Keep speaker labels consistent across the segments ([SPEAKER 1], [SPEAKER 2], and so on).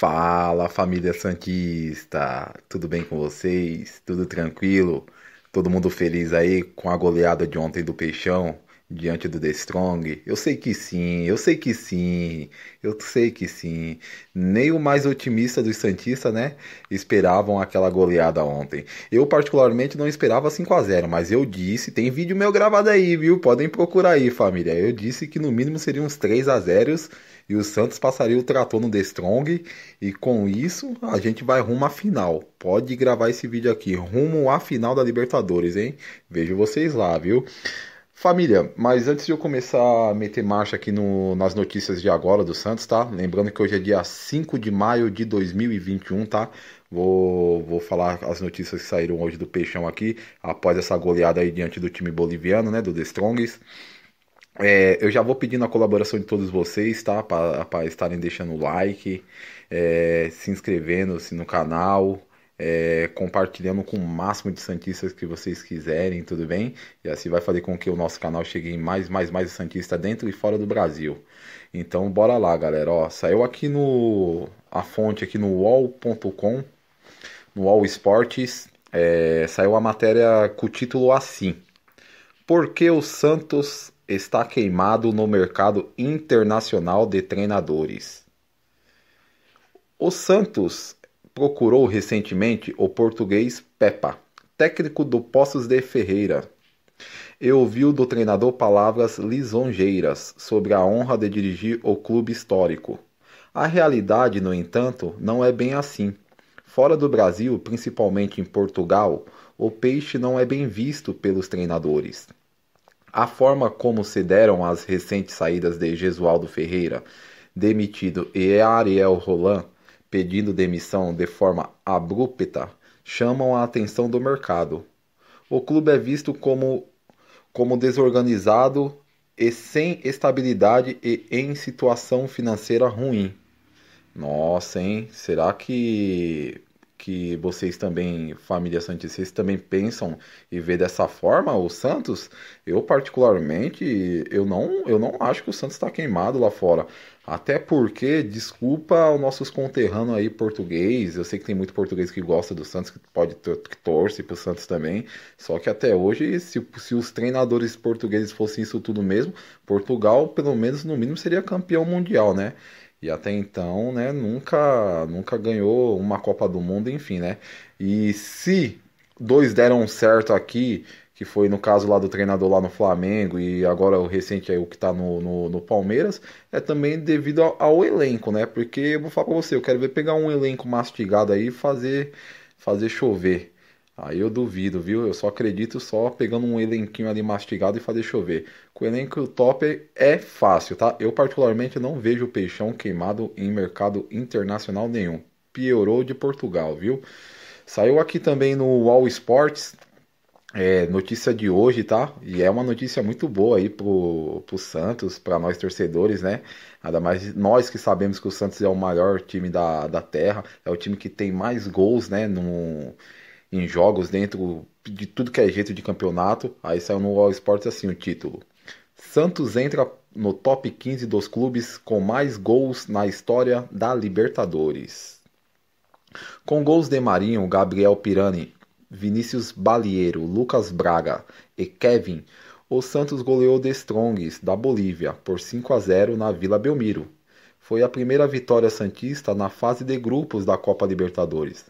[SPEAKER 1] Fala família Santista, tudo bem com vocês? Tudo tranquilo? Todo mundo feliz aí com a goleada de ontem do Peixão diante do The Strong? Eu sei que sim, eu sei que sim, eu sei que sim. Nem o mais otimista dos Santistas, né? Esperavam aquela goleada ontem. Eu, particularmente, não esperava 5 a 0 mas eu disse, tem vídeo meu gravado aí, viu? Podem procurar aí, família. Eu disse que no mínimo seriam uns 3 a 0 e o Santos passaria o trator no The Strong. E com isso, a gente vai rumo à final. Pode gravar esse vídeo aqui, rumo à final da Libertadores, hein? Vejo vocês lá, viu? Família, mas antes de eu começar a meter marcha aqui no, nas notícias de agora do Santos, tá? Lembrando que hoje é dia 5 de maio de 2021, tá? Vou, vou falar as notícias que saíram hoje do Peixão aqui, após essa goleada aí diante do time boliviano, né? Do The Strongest. É, eu já vou pedindo a colaboração de todos vocês, tá? Para estarem deixando o like, é, se inscrevendo-se assim, no canal, é, compartilhando com o máximo de Santistas que vocês quiserem, tudo bem? E assim vai fazer com que o nosso canal chegue em mais, mais, mais Santista dentro e fora do Brasil. Então, bora lá, galera. Ó, saiu aqui no. A fonte aqui no wall.com, no Wall Esportes, é, saiu a matéria com o título assim: Por que o Santos está queimado no mercado internacional de treinadores. O Santos procurou recentemente o português Pepa, técnico do Poços de Ferreira, e ouviu do treinador palavras lisonjeiras sobre a honra de dirigir o clube histórico. A realidade, no entanto, não é bem assim. Fora do Brasil, principalmente em Portugal, o peixe não é bem visto pelos treinadores. A forma como se deram as recentes saídas de Jesualdo Ferreira, demitido, e Ariel Roland pedindo demissão de forma abrupta chamam a atenção do mercado. O clube é visto como, como desorganizado e sem estabilidade e em situação financeira ruim. Nossa, hein? Será que que vocês também, família Santista, também pensam e vê dessa forma o Santos? Eu particularmente, eu não, eu não acho que o Santos está queimado lá fora. Até porque, desculpa os nossos conterrâneos aí português, eu sei que tem muito português que gosta do Santos, que pode que torce o Santos também, só que até hoje, se, se os treinadores portugueses fossem isso tudo mesmo, Portugal, pelo menos, no mínimo, seria campeão mundial, né? e até então, né, nunca, nunca ganhou uma Copa do Mundo, enfim, né? E se dois deram certo aqui, que foi no caso lá do treinador lá no Flamengo e agora o recente aí, o que tá no, no, no Palmeiras, é também devido ao, ao, elenco, né? Porque eu vou falar pra você, eu quero ver pegar um elenco mastigado aí e fazer, fazer chover. Aí eu duvido, viu? Eu só acredito só pegando um elenquinho ali mastigado e fazer chover. Com o elenco top é fácil, tá? Eu particularmente não vejo o peixão queimado em mercado internacional nenhum. Piorou de Portugal, viu? Saiu aqui também no All Sports, é, notícia de hoje, tá? E é uma notícia muito boa aí pro, pro Santos, para nós torcedores, né? Nada mais nós que sabemos que o Santos é o maior time da, da terra, é o time que tem mais gols, né? No, em jogos dentro de tudo que é jeito de campeonato. Aí saiu no All Sports assim o título. Santos entra no top 15 dos clubes com mais gols na história da Libertadores. Com gols de Marinho, Gabriel Pirani, Vinícius Balieiro, Lucas Braga e Kevin, o Santos goleou de Strongs da Bolívia por 5 a 0 na Vila Belmiro. Foi a primeira vitória santista na fase de grupos da Copa Libertadores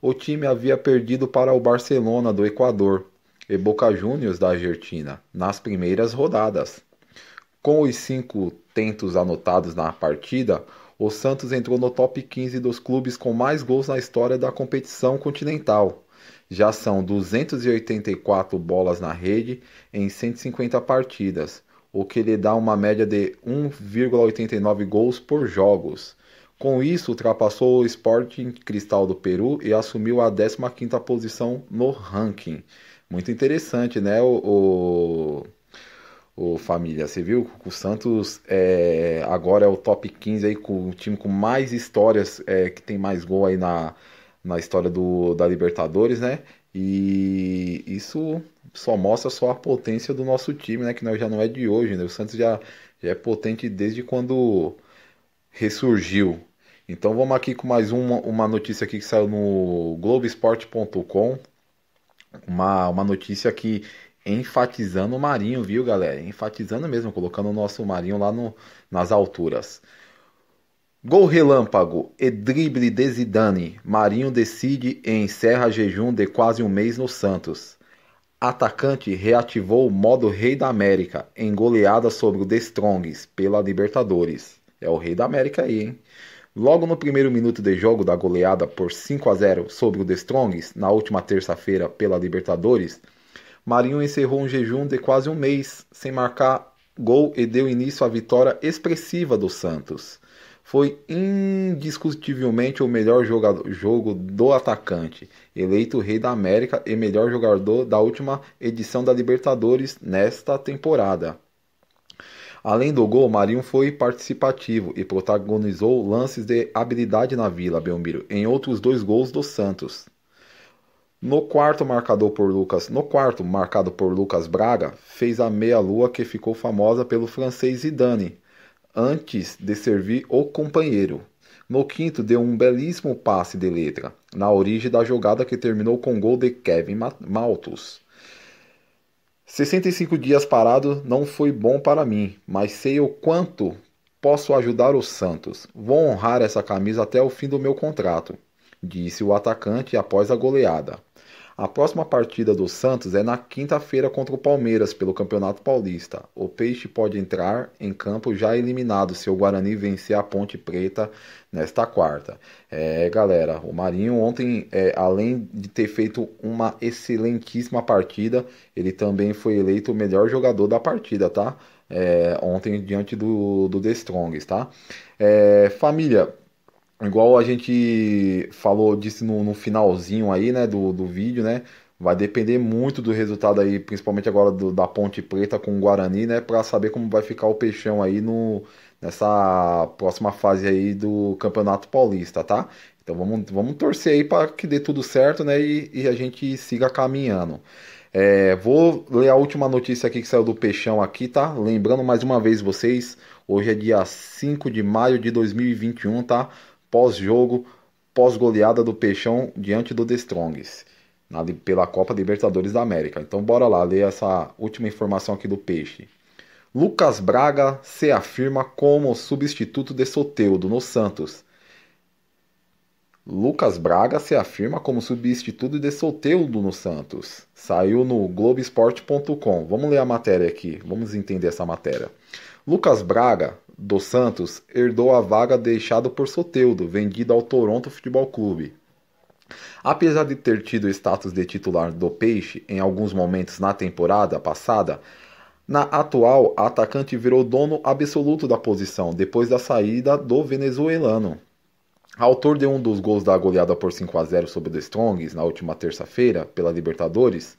[SPEAKER 1] o time havia perdido para o Barcelona do Equador e Boca Juniors da Argentina nas primeiras rodadas. Com os cinco tentos anotados na partida, o Santos entrou no top 15 dos clubes com mais gols na história da competição continental. Já são 284 bolas na rede em 150 partidas, o que lhe dá uma média de 1,89 gols por jogos. Com isso, ultrapassou o Sporting Cristal do Peru e assumiu a 15ª posição no ranking. Muito interessante, né, o, o, o família? Você viu que o Santos é, agora é o top 15 aí, com o time com mais histórias, é, que tem mais gol aí na, na história do, da Libertadores, né? E isso só mostra só a potência do nosso time, né? Que nós já não é de hoje, né? O Santos já, já é potente desde quando ressurgiu. Então vamos aqui com mais uma, uma notícia aqui que saiu no Globoesporte.com. Uma, uma notícia aqui enfatizando o Marinho, viu galera? Enfatizando mesmo, colocando o nosso Marinho lá no, nas alturas. Gol relâmpago e drible de Zidane. Marinho decide e encerra jejum de quase um mês no Santos. Atacante reativou o modo Rei da América em goleada sobre o The Strongs pela Libertadores. É o Rei da América aí, hein? Logo no primeiro minuto de jogo da goleada por 5 a 0 sobre o The Strongs na última terça-feira pela Libertadores, Marinho encerrou um jejum de quase um mês sem marcar gol e deu início à vitória expressiva do Santos. Foi indiscutivelmente o melhor jogador, jogo do atacante, eleito Rei da América e melhor jogador da última edição da Libertadores nesta temporada. Além do gol, Marinho foi participativo e protagonizou lances de habilidade na Vila Belmiro em outros dois gols do Santos. No quarto marcado por Lucas, no quarto marcado por Lucas Braga, fez a meia-lua que ficou famosa pelo francês Zidane, antes de servir o companheiro. No quinto, deu um belíssimo passe de letra, na origem da jogada que terminou com gol de Kevin Maltos. 65 dias parado não foi bom para mim, mas sei o quanto posso ajudar o Santos. Vou honrar essa camisa até o fim do meu contrato, disse o atacante após a goleada. A próxima partida do Santos é na quinta-feira contra o Palmeiras pelo Campeonato Paulista. O Peixe pode entrar em campo já eliminado se o Guarani vencer a Ponte Preta nesta quarta. É, galera, o Marinho ontem, é, além de ter feito uma excelentíssima partida, ele também foi eleito o melhor jogador da partida, tá? É, ontem diante do, do The Strongs, tá? É, família, igual a gente falou, disse no, no finalzinho aí, né, do, do vídeo, né? Vai depender muito do resultado aí, principalmente agora do, da Ponte Preta com o Guarani, né? Para saber como vai ficar o peixão aí no, nessa próxima fase aí do Campeonato Paulista, tá? Então vamos, vamos torcer aí para que dê tudo certo, né? E, e a gente siga caminhando. É, vou ler a última notícia aqui que saiu do Peixão aqui, tá? Lembrando mais uma vez vocês, hoje é dia 5 de maio de 2021, tá? pós-jogo, pós-goleada do Peixão diante do The Strongs, na, pela Copa Libertadores da América. Então bora lá ler essa última informação aqui do Peixe. Lucas Braga se afirma como substituto de Soteudo no Santos. Lucas Braga se afirma como substituto de Soteudo no Santos. Saiu no Globoesporte.com. Vamos ler a matéria aqui, vamos entender essa matéria. Lucas Braga dos Santos herdou a vaga deixada por Soteudo, vendido ao Toronto Futebol Clube. Apesar de ter tido status de titular do Peixe em alguns momentos na temporada passada, na atual, a atacante virou dono absoluto da posição depois da saída do venezuelano. Autor de um dos gols da goleada por 5 a 0 sobre o Strongs na última terça-feira pela Libertadores,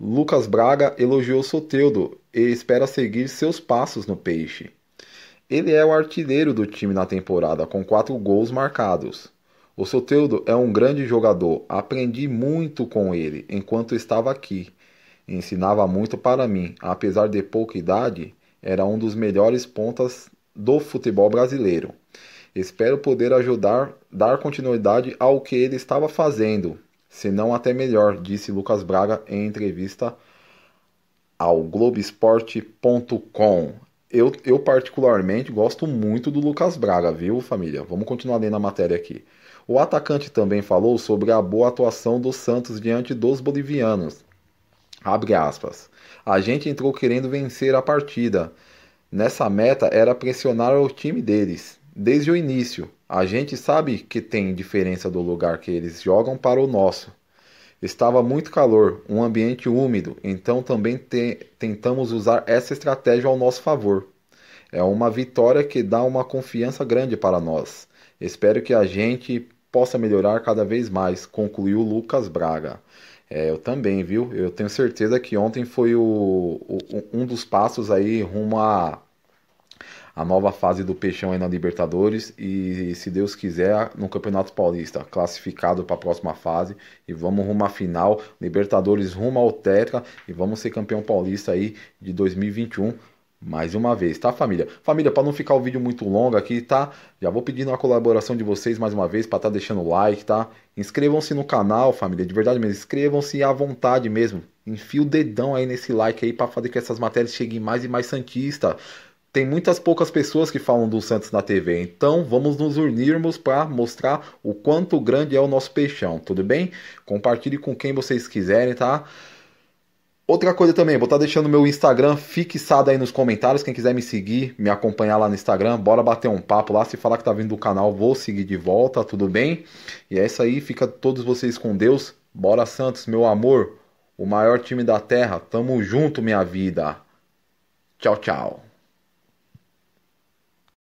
[SPEAKER 1] Lucas Braga elogiou Soteudo e espera seguir seus passos no Peixe. Ele é o artilheiro do time na temporada, com quatro gols marcados. O Soteudo é um grande jogador, aprendi muito com ele enquanto estava aqui. Ensinava muito para mim, apesar de pouca idade, era um dos melhores pontas do futebol brasileiro. Espero poder ajudar dar continuidade ao que ele estava fazendo, se não até melhor, disse Lucas Braga em entrevista ao Globoesporte.com eu, eu particularmente gosto muito do Lucas Braga, viu, família? Vamos continuar lendo a matéria aqui. O atacante também falou sobre a boa atuação do Santos diante dos bolivianos. Abre aspas. A gente entrou querendo vencer a partida. Nessa meta era pressionar o time deles. Desde o início, a gente sabe que tem diferença do lugar que eles jogam para o nosso. Estava muito calor, um ambiente úmido, então também te tentamos usar essa estratégia ao nosso favor. É uma vitória que dá uma confiança grande para nós. Espero que a gente possa melhorar cada vez mais, concluiu Lucas Braga. É, eu também, viu? Eu tenho certeza que ontem foi o, o, um dos passos aí rumo a a nova fase do Peixão aí na Libertadores e, se Deus quiser, no Campeonato Paulista, classificado para a próxima fase e vamos rumo à final, Libertadores rumo ao Tetra e vamos ser campeão paulista aí de 2021. Mais uma vez, tá família? Família, para não ficar o vídeo muito longo aqui, tá? Já vou pedindo a colaboração de vocês mais uma vez para estar tá deixando o like, tá? Inscrevam-se no canal, família, de verdade mesmo, inscrevam-se à vontade mesmo. Enfia o dedão aí nesse like aí para fazer que essas matérias cheguem mais e mais santista tem muitas poucas pessoas que falam do Santos na TV, então vamos nos unirmos para mostrar o quanto grande é o nosso peixão, tudo bem? Compartilhe com quem vocês quiserem, tá? Outra coisa também, vou estar tá deixando meu Instagram fixado aí nos comentários. Quem quiser me seguir, me acompanhar lá no Instagram, bora bater um papo lá. Se falar que tá vindo do canal, vou seguir de volta, tudo bem? E é isso aí, fica todos vocês com Deus. Bora Santos, meu amor, o maior time da terra. Tamo junto, minha vida. Tchau, tchau.